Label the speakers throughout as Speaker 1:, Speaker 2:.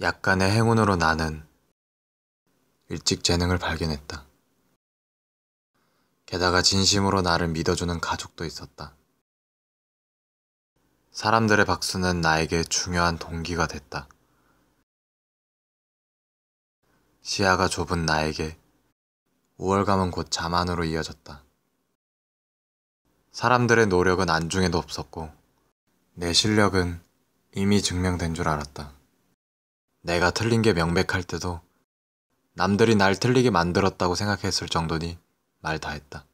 Speaker 1: 약간의 행운으로 나는 일찍 재능을 발견했다. 게다가 진심으로 나를 믿어주는 가족도
Speaker 2: 있었다.
Speaker 3: 사람들의 박수는 나에게 중요한 동기가 됐다. 시야가 좁은 나에게 우월감은 곧 자만으로 이어졌다.
Speaker 1: 사람들의 노력은 안중에도 없었고 내 실력은 이미 증명된 줄 알았다. 내가 틀린 게 명백할 때도 남들이 날 틀리게 만들었다고 생각했을 정도니
Speaker 3: 말 다했다.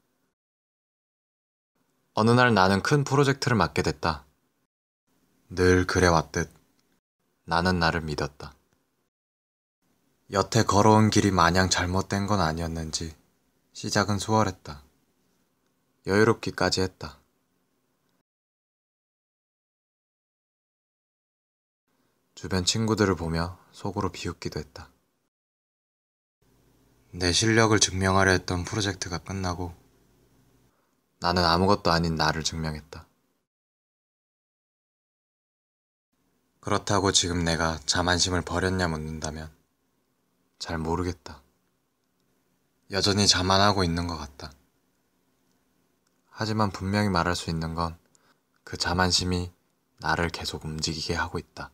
Speaker 1: 어느 날 나는 큰 프로젝트를 맡게 됐다. 늘 그래왔듯 나는 나를 믿었다. 여태 걸어온 길이 마냥 잘못된
Speaker 3: 건 아니었는지 시작은 수월했다. 여유롭기까지 했다. 주변 친구들을 보며 속으로 비웃기도 했다.
Speaker 1: 내 실력을 증명하려 했던 프로젝트가 끝나고 나는 아무것도 아닌 나를 증명했다. 그렇다고 지금 내가 자만심을 버렸냐 묻는다면 잘 모르겠다. 여전히 자만하고 있는 것 같다. 하지만 분명히 말할
Speaker 3: 수 있는 건 그 자만심이 나를 계속 움직이게 하고 있다.